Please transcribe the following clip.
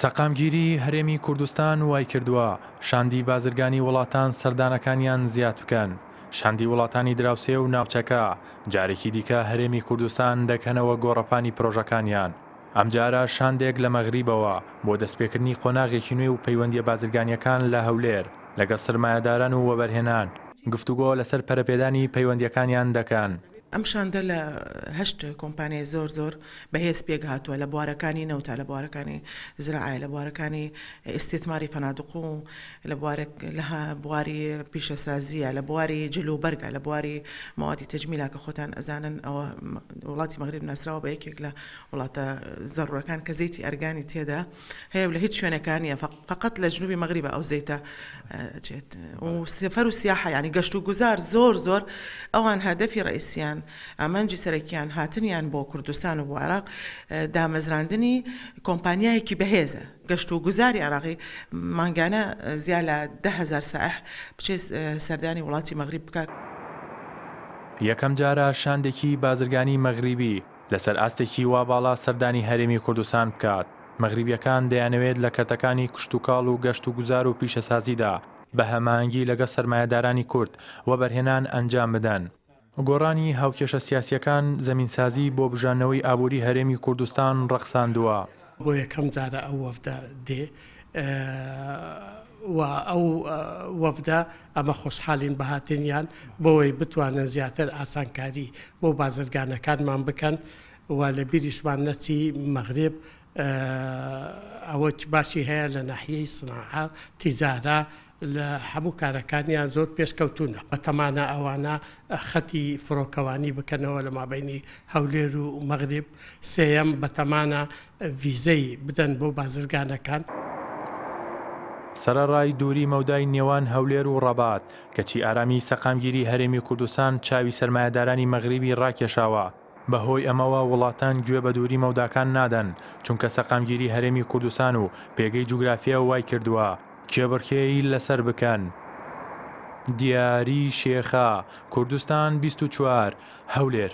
سەقامگیری هەرێمی کوردستان وای کردووە شاندی بازرگانی وڵاتان سەردانەکانیان زیاد بکەن. شاندی وڵاتانی دراوسێ و ناوچەکە جارێکی دیکە هەرێمی کوردستان دەکەنەوە گۆڕەپانی پرۆژەکانیان. ئەمجارە شاندێک لە مەغریبەوە بۆ دەستپێکردنی قۆناغێکی نوێ و پەیوەندی بازرگانیەکان لە هەولێر لەگە سرمایهداران و وەبەرهێنان گفتوگۆ لەسەر پەرەپێدانی پەیوەندیەکانیان دەکەن. امشان دل هشت كومباني زور زور زۆر بەهێز پێک هاتووە لە بوارەکانی نەوتا لە بوارەکانی زراعای لە بوارەکانی ئستێتماری فەنادقو و لە لەها بواری پیشەسازیە لە بواری جلوبەرگە لە بواری ماواتی تەجمیلا کە خۆتان ئەزانن ئەوە وڵاتی مەغریب ناسراوە بە یەکێک لە وڵاتە زەڕەکان زیتی ئەرگانی فقط لە مغربة او ئەو زیتە اه، چێت و يعني و سیاح زور زور و هدفي رئيسيان سەرەکیان ئامانجی سەرەکیان هاتنیان بۆ کوردستان و عراق دامەزراندنی کۆمپانیایەکی بەهێزە گەشت و گوزاری عراقی مانگانە زیاد لە دههزار ساح بچێت سەردانی وڵاتی مەغریب بکات. یەکەم جارە شاندێکی بازرگانی مەغریبی لەسەر ئاستێکی وا باڵا سەردانی هەرێمی کوردستان بکات مەغریبیەکان دەیانەوێت لە کەتەکانی کشتتوکاڵ و گەشت و گوزار و پیشەسازیدا بە هەمانگی لەگە سرمایهدارانی کورد وە بەرهێنان ئەنجام بدەن. گۆڕانی هاوکێشە سیاسیەکان زەمینسازی بۆ بژانەوەی ئابووری هەرێمی کوردستان ڕەخساندووە بۆ یەکەم جارە ئەو وەفدا دێ و ئەو وەفدا ئەمە خۆشحالین بە هاتنیان بۆی بتوانە زیاتر ئاسانکاری بۆ بازرگانەکانمان بکەن و لە بیریشمان نەچی مەغرب ئەوە باشی هەیە لە ناحیەی سناحە تیزارە لە هەموو کارەکانیان زۆر پێشکەوتونە بەتەمانە ئەوانە خەتی فڕۆکەوانی بکەنەوە لە مابینی هەولێر و مەغریب سێەم بەتەمانە ویزەی بدەن بۆ بازرگانەکان. سەرەڕای دووری مەودای نێوان هەولێر و ڕەبات کەچی ئارامی سەقامگیری هەرێمی کوردستان چاوی سەرمایهدارانی مەغریبی ڕاکێشاوە. بەهۆی ئەمەوە وڵاتان گوێ بە دووری مەوداکان نادەن چونکە سەقامگیری هەرێمی کوردستان و پێگەی جوگرافیە وای کردووە کێبڕکێی لەسەر بکەن. دیاری شێخا کوردستان 24 هەولێر.